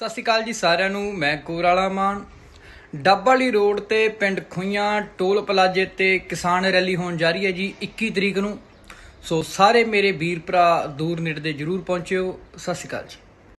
ਸਤਿ ਸ਼੍ਰੀ ਅਕਾਲ ਜੀ ਸਾਰਿਆਂ ਨੂੰ ਮੈਂ ਕੋਰਾਲਾ ਮਾਨ ਡੱਬਵਾਲੀ ਰੋਡ ਤੇ ਪਿੰਡ ਖੁਈਆਂ ਟੋਲ ਪਲਾਜੇ ਤੇ ਕਿਸਾਨ ਰੈਲੀ ਹੋਣ ਜਾ ਰਹੀ ਹੈ ਜੀ 21 ਤਰੀਕ ਨੂੰ ਸੋ ਸਾਰੇ ਮੇਰੇ ਵੀਰ ਭਰਾ ਦੂਰ ਨੇੜੇ ਦੇ ਜਰੂਰ ਪਹੁੰਚਿਓ ਸਤਿ ਸ਼੍ਰੀ ਅਕਾਲ ਜੀ